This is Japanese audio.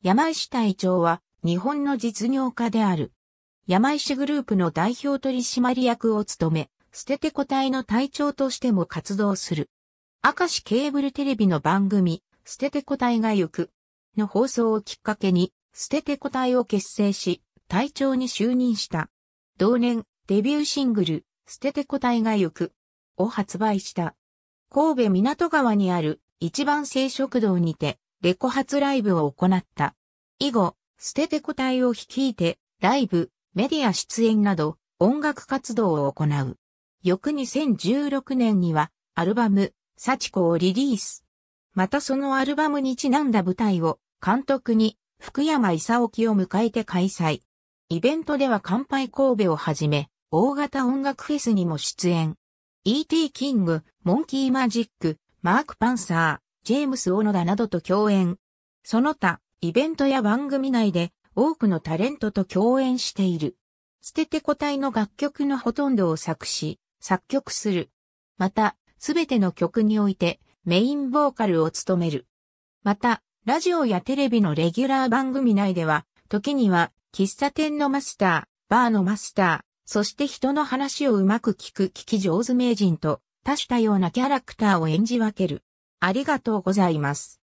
山石隊長は日本の実業家である。山石グループの代表取締役を務め、捨てて個体の隊長としても活動する。明石ケーブルテレビの番組、捨てて個体が行く。の放送をきっかけに、捨てて個体を結成し、隊長に就任した。同年、デビューシングル、捨てて個体が行く。を発売した。神戸港川にある一番聖食堂にて、レコ発ライブを行った。以後、捨てて個体を率いて、ライブ、メディア出演など、音楽活動を行う。翌2016年には、アルバム、サチコをリリース。またそのアルバムにちなんだ舞台を、監督に、福山勲を迎えて開催。イベントでは乾杯神戸をはじめ、大型音楽フェスにも出演。E.T. キング、モンキーマジック、マークパンサジェームス・オノダなどと共演。その他、イベントや番組内で多くのタレントと共演している。捨てて個体の楽曲のほとんどを作詞、作曲する。また、すべての曲においてメインボーカルを務める。また、ラジオやテレビのレギュラー番組内では、時には喫茶店のマスター、バーのマスター、そして人の話をうまく聞く聞き上手名人と多種多様なキャラクターを演じ分ける。ありがとうございます。